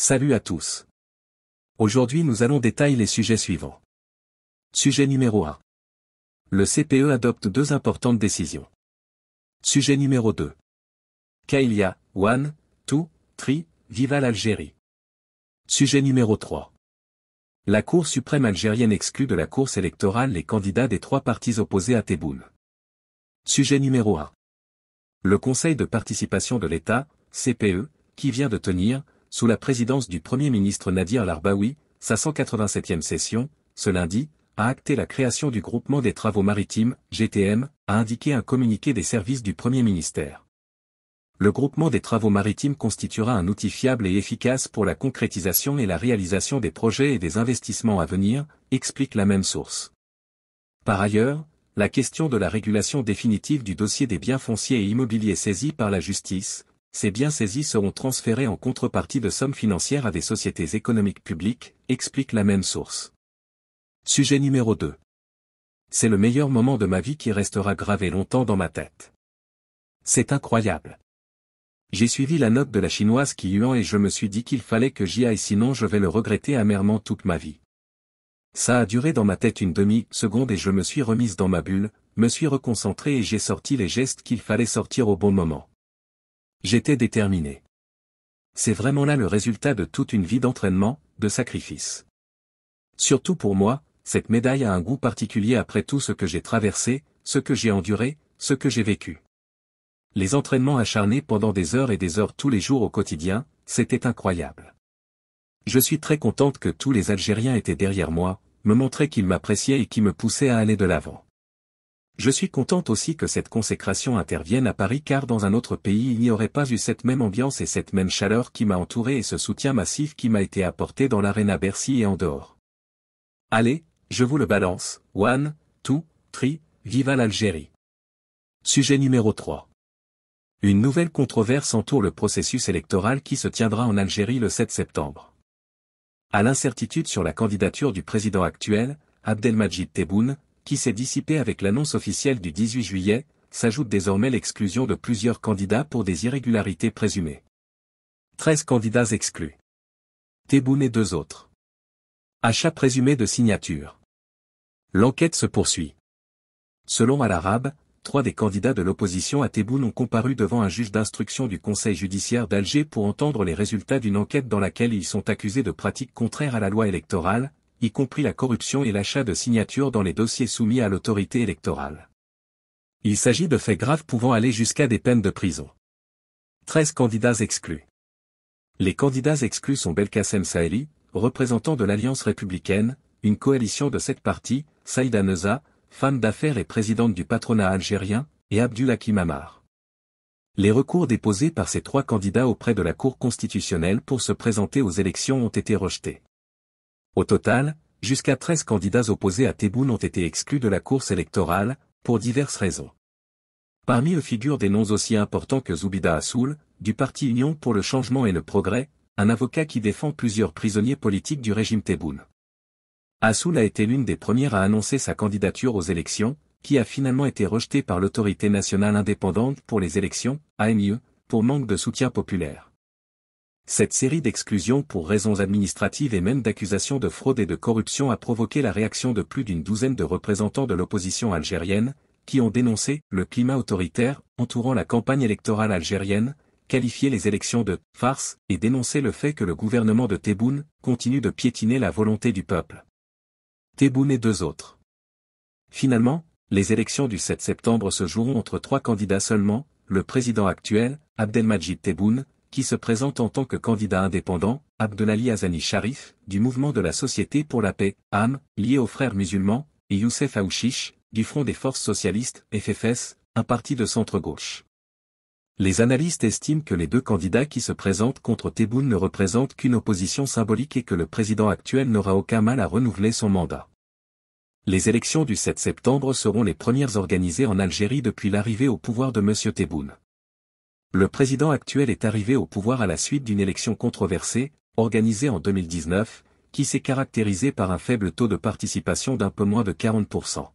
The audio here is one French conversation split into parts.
Salut à tous. Aujourd'hui nous allons détailler les sujets suivants. Sujet numéro 1. Le CPE adopte deux importantes décisions. Sujet numéro 2. Kailia, One, Two, Tri, Viva l'Algérie. Sujet numéro 3. La Cour suprême algérienne exclut de la course électorale les candidats des trois partis opposés à Tebboune. Sujet numéro 1. Le Conseil de participation de l'État, CPE, qui vient de tenir, sous la présidence du Premier ministre Nadir Larbaoui, sa 187e session, ce lundi, a acté la création du groupement des travaux maritimes, GTM, a indiqué un communiqué des services du Premier ministère. Le groupement des travaux maritimes constituera un outil fiable et efficace pour la concrétisation et la réalisation des projets et des investissements à venir, explique la même source. Par ailleurs, la question de la régulation définitive du dossier des biens fonciers et immobiliers saisis par la justice, ces biens saisis seront transférés en contrepartie de sommes financières à des sociétés économiques publiques, explique la même source. Sujet numéro 2. C'est le meilleur moment de ma vie qui restera gravé longtemps dans ma tête. C'est incroyable. J'ai suivi la note de la chinoise qui Yuan et je me suis dit qu'il fallait que j'y aille sinon je vais le regretter amèrement toute ma vie. Ça a duré dans ma tête une demi-seconde et je me suis remise dans ma bulle, me suis reconcentrée et j'ai sorti les gestes qu'il fallait sortir au bon moment. J'étais déterminé. C'est vraiment là le résultat de toute une vie d'entraînement, de sacrifice. Surtout pour moi, cette médaille a un goût particulier après tout ce que j'ai traversé, ce que j'ai enduré, ce que j'ai vécu. Les entraînements acharnés pendant des heures et des heures tous les jours au quotidien, c'était incroyable. Je suis très contente que tous les Algériens étaient derrière moi, me montraient qu'ils m'appréciaient et qui me poussaient à aller de l'avant. Je suis contente aussi que cette consécration intervienne à Paris car dans un autre pays il n'y aurait pas eu cette même ambiance et cette même chaleur qui m'a entouré et ce soutien massif qui m'a été apporté dans l'aréna Bercy et en dehors. Allez, je vous le balance, one, two, three, viva l'Algérie. Sujet numéro 3. Une nouvelle controverse entoure le processus électoral qui se tiendra en Algérie le 7 septembre. À l'incertitude sur la candidature du président actuel, Abdelmajid Tebboune, qui s'est dissipé avec l'annonce officielle du 18 juillet, s'ajoute désormais l'exclusion de plusieurs candidats pour des irrégularités présumées. 13 candidats exclus. Théboune et deux autres. Achat présumé de signature. L'enquête se poursuit. Selon Al-Arabe, trois des candidats de l'opposition à Théboune ont comparu devant un juge d'instruction du Conseil judiciaire d'Alger pour entendre les résultats d'une enquête dans laquelle ils sont accusés de pratiques contraires à la loi électorale, y compris la corruption et l'achat de signatures dans les dossiers soumis à l'autorité électorale. Il s'agit de faits graves pouvant aller jusqu'à des peines de prison. 13 candidats exclus. Les candidats exclus sont Belkacem Saeli, représentant de l'Alliance républicaine, une coalition de sept partis, Saïda Neza, femme d'affaires et présidente du patronat algérien, et Hakim Amar. Les recours déposés par ces trois candidats auprès de la Cour constitutionnelle pour se présenter aux élections ont été rejetés. Au total, jusqu'à 13 candidats opposés à Tebboune ont été exclus de la course électorale, pour diverses raisons. Parmi eux figurent des noms aussi importants que Zoubida Assoul, du parti Union pour le changement et le progrès, un avocat qui défend plusieurs prisonniers politiques du régime Tebboune. Assoul a été l'une des premières à annoncer sa candidature aux élections, qui a finalement été rejetée par l'autorité nationale indépendante pour les élections, AMIE, pour manque de soutien populaire. Cette série d'exclusions pour raisons administratives et même d'accusations de fraude et de corruption a provoqué la réaction de plus d'une douzaine de représentants de l'opposition algérienne, qui ont dénoncé le climat autoritaire entourant la campagne électorale algérienne, qualifié les élections de farce et dénoncé le fait que le gouvernement de Tebboune continue de piétiner la volonté du peuple. Tebboune et deux autres. Finalement, les élections du 7 septembre se joueront entre trois candidats seulement, le président actuel, Abdelmajid Tebboune, qui se présente en tant que candidat indépendant, Abdelali Azani Sharif, du mouvement de la Société pour la paix, AM, lié aux frères musulmans, et Youssef Aouchich, du Front des forces socialistes, FFS, un parti de centre-gauche. Les analystes estiment que les deux candidats qui se présentent contre Tebboune ne représentent qu'une opposition symbolique et que le président actuel n'aura aucun mal à renouveler son mandat. Les élections du 7 septembre seront les premières organisées en Algérie depuis l'arrivée au pouvoir de M. Tebboune. Le président actuel est arrivé au pouvoir à la suite d'une élection controversée, organisée en 2019, qui s'est caractérisée par un faible taux de participation d'un peu moins de 40%.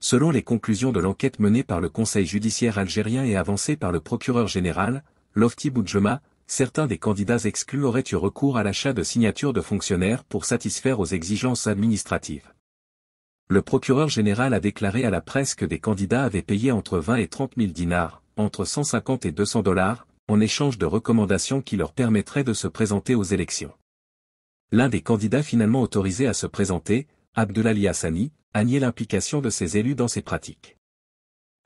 Selon les conclusions de l'enquête menée par le Conseil judiciaire algérien et avancée par le procureur général, Lofti Boudjema, certains des candidats exclus auraient eu recours à l'achat de signatures de fonctionnaires pour satisfaire aux exigences administratives. Le procureur général a déclaré à la presse que des candidats avaient payé entre 20 et 30 000 dinars, entre 150 et 200 dollars, en échange de recommandations qui leur permettraient de se présenter aux élections. L'un des candidats finalement autorisé à se présenter, Abdelali Hassani, a nié l'implication de ses élus dans ces pratiques.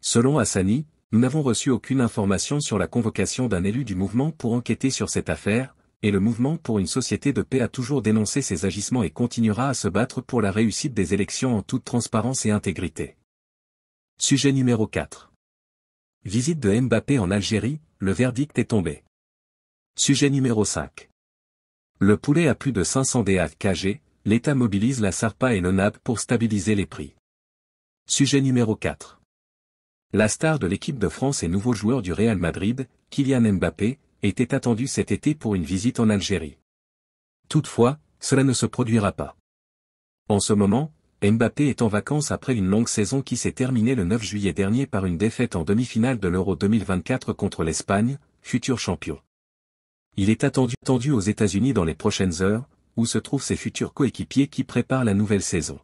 Selon Hassani, nous n'avons reçu aucune information sur la convocation d'un élu du mouvement pour enquêter sur cette affaire, et le mouvement pour une société de paix a toujours dénoncé ces agissements et continuera à se battre pour la réussite des élections en toute transparence et intégrité. Sujet numéro 4. Visite de Mbappé en Algérie, le verdict est tombé. Sujet numéro 5. Le poulet a plus de 500 D.A.K.G., KG, l'État mobilise la SARPA et l'ONAB pour stabiliser les prix. Sujet numéro 4. La star de l'équipe de France et nouveau joueur du Real Madrid, Kylian Mbappé, était attendu cet été pour une visite en Algérie. Toutefois, cela ne se produira pas. En ce moment, Mbappé est en vacances après une longue saison qui s'est terminée le 9 juillet dernier par une défaite en demi-finale de l'Euro 2024 contre l'Espagne, futur champion. Il est attendu aux États-Unis dans les prochaines heures, où se trouvent ses futurs coéquipiers qui préparent la nouvelle saison.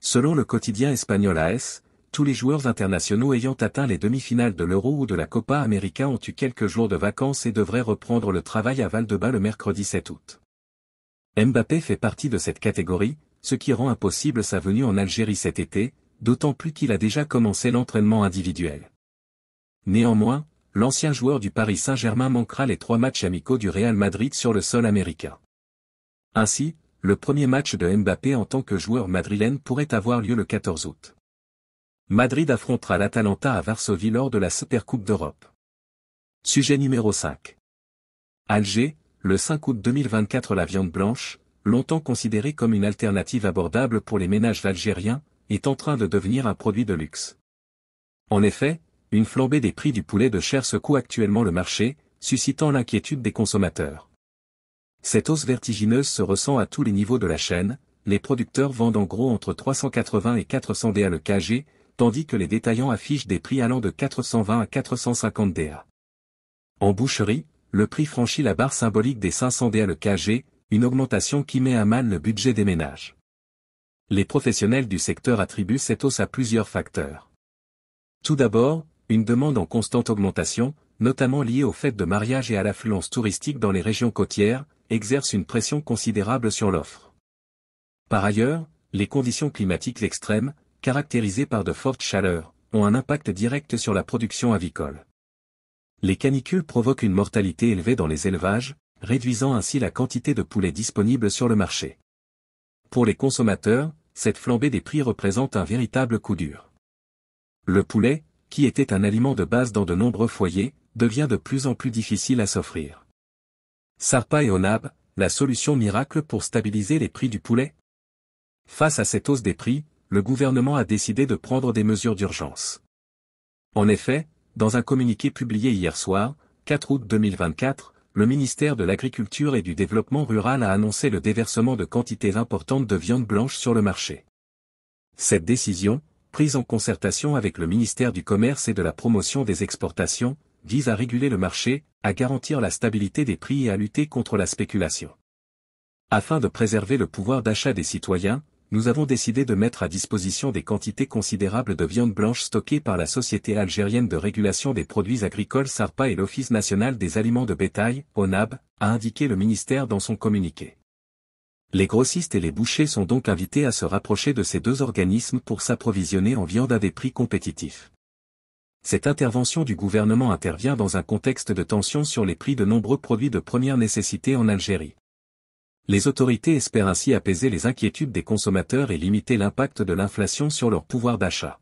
Selon le quotidien espagnol AS, tous les joueurs internationaux ayant atteint les demi-finales de l'Euro ou de la Copa América ont eu quelques jours de vacances et devraient reprendre le travail à Val-de-Bas le mercredi 7 août. Mbappé fait partie de cette catégorie, ce qui rend impossible sa venue en Algérie cet été, d'autant plus qu'il a déjà commencé l'entraînement individuel. Néanmoins, l'ancien joueur du Paris Saint-Germain manquera les trois matchs amicaux du Real Madrid sur le sol américain. Ainsi, le premier match de Mbappé en tant que joueur madrilène pourrait avoir lieu le 14 août. Madrid affrontera l'Atalanta à Varsovie lors de la Supercoupe d'Europe. Sujet numéro 5. Alger, le 5 août 2024 La viande blanche, longtemps considéré comme une alternative abordable pour les ménages algériens, est en train de devenir un produit de luxe. En effet, une flambée des prix du poulet de chair secoue actuellement le marché, suscitant l'inquiétude des consommateurs. Cette hausse vertigineuse se ressent à tous les niveaux de la chaîne, les producteurs vendent en gros entre 380 et 400 DA le kg, tandis que les détaillants affichent des prix allant de 420 à 450 DA. En boucherie, le prix franchit la barre symbolique des 500 DA le kg, une augmentation qui met à mal le budget des ménages. Les professionnels du secteur attribuent cette hausse à plusieurs facteurs. Tout d'abord, une demande en constante augmentation, notamment liée aux fêtes de mariage et à l'affluence touristique dans les régions côtières, exerce une pression considérable sur l'offre. Par ailleurs, les conditions climatiques extrêmes, caractérisées par de fortes chaleurs, ont un impact direct sur la production avicole. Les canicules provoquent une mortalité élevée dans les élevages, réduisant ainsi la quantité de poulet disponible sur le marché. Pour les consommateurs, cette flambée des prix représente un véritable coup dur. Le poulet, qui était un aliment de base dans de nombreux foyers, devient de plus en plus difficile à s'offrir. Sarpa et Onab, la solution miracle pour stabiliser les prix du poulet Face à cette hausse des prix, le gouvernement a décidé de prendre des mesures d'urgence. En effet, dans un communiqué publié hier soir, 4 août 2024, le ministère de l'Agriculture et du Développement rural a annoncé le déversement de quantités importantes de viande blanche sur le marché. Cette décision, prise en concertation avec le ministère du Commerce et de la Promotion des Exportations, vise à réguler le marché, à garantir la stabilité des prix et à lutter contre la spéculation. Afin de préserver le pouvoir d'achat des citoyens, nous avons décidé de mettre à disposition des quantités considérables de viande blanche stockée par la Société algérienne de régulation des produits agricoles SARPA et l'Office national des aliments de bétail, ONAB, a indiqué le ministère dans son communiqué. Les grossistes et les bouchers sont donc invités à se rapprocher de ces deux organismes pour s'approvisionner en viande à des prix compétitifs. Cette intervention du gouvernement intervient dans un contexte de tension sur les prix de nombreux produits de première nécessité en Algérie. Les autorités espèrent ainsi apaiser les inquiétudes des consommateurs et limiter l'impact de l'inflation sur leur pouvoir d'achat.